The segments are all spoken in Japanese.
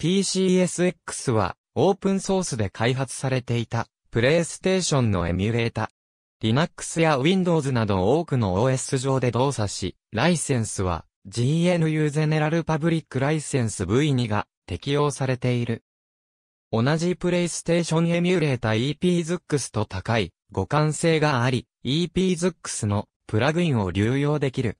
PCSX はオープンソースで開発されていたプレイステーションのエミュレータ。Linux や Windows など多くの OS 上で動作し、ライセンスは GNU General Public License V2 が適用されている。同じプレイステーションエミュレータ EPZX と高い互換性があり、EPZX のプラグインを流用できる。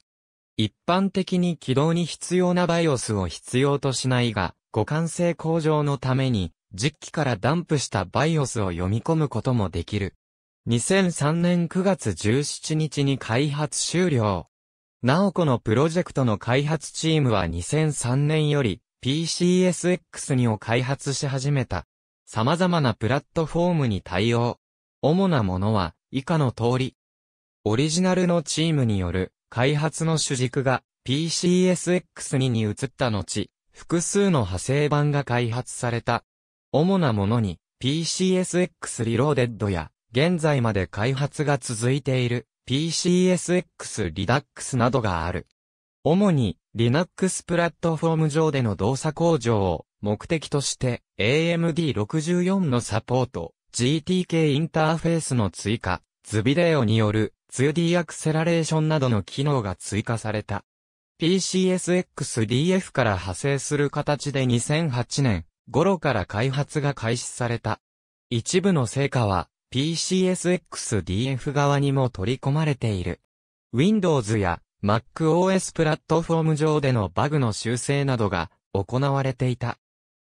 一般的に起動に必要な BIOS を必要としないが、互換性向上のために、実機からダンプしたバイオスを読み込むこともできる。2003年9月17日に開発終了。なおこのプロジェクトの開発チームは2003年より PCSX2 を開発し始めた。様々なプラットフォームに対応。主なものは以下の通り。オリジナルのチームによる開発の主軸が PCSX2 に移った後、複数の派生版が開発された。主なものに PCSX リローデッドや現在まで開発が続いている PCSX リダックスなどがある。主に Linux プラットフォーム上での動作向上を目的として AMD64 のサポート、GTK インターフェースの追加、ズビデオによる 2D アクセラレーションなどの機能が追加された。PCSX-DF から派生する形で2008年頃から開発が開始された。一部の成果は PCSX-DF 側にも取り込まれている。Windows や MacOS プラットフォーム上でのバグの修正などが行われていた。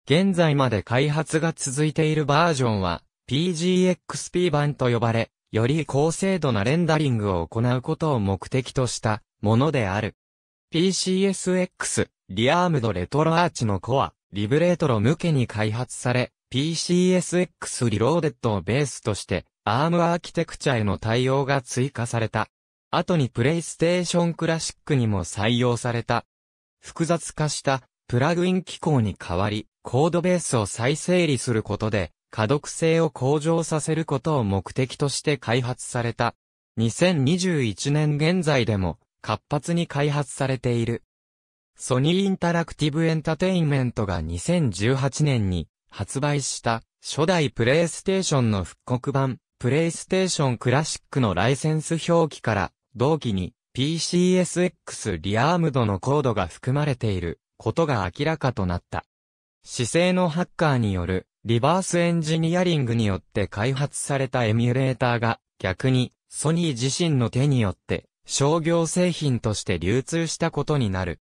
現在まで開発が続いているバージョンは PGXP 版と呼ばれ、より高精度なレンダリングを行うことを目的としたものである。PCSX、リアームドレトロアーチのコア、リブレートロ向けに開発され、PCSX リローデッドをベースとして、アームアーキテクチャへの対応が追加された。後にプレイステーションクラシックにも採用された。複雑化したプラグイン機構に代わり、コードベースを再整理することで、可読性を向上させることを目的として開発された。2021年現在でも活発に開発されている。ソニーインタラクティブエンタテインメントが2018年に発売した初代プレイステーションの復刻版プレイステーションクラシックのライセンス表記から同期に PCSX リアームドのコードが含まれていることが明らかとなった。姿勢のハッカーによるリバースエンジニアリングによって開発されたエミュレーターが逆にソニー自身の手によって商業製品として流通したことになる。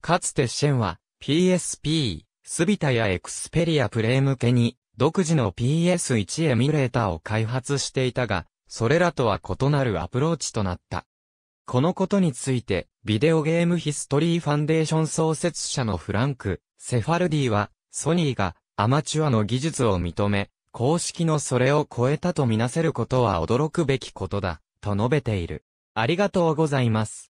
かつてシェンは PSP、スビタやエクスペリアプレイ向けに独自の PS1 エミュレーターを開発していたが、それらとは異なるアプローチとなった。このことについて、ビデオゲームヒストリーファンデーション創設者のフランク・セファルディは、ソニーがアマチュアの技術を認め、公式のそれを超えたとみなせることは驚くべきことだ、と述べている。ありがとうございます。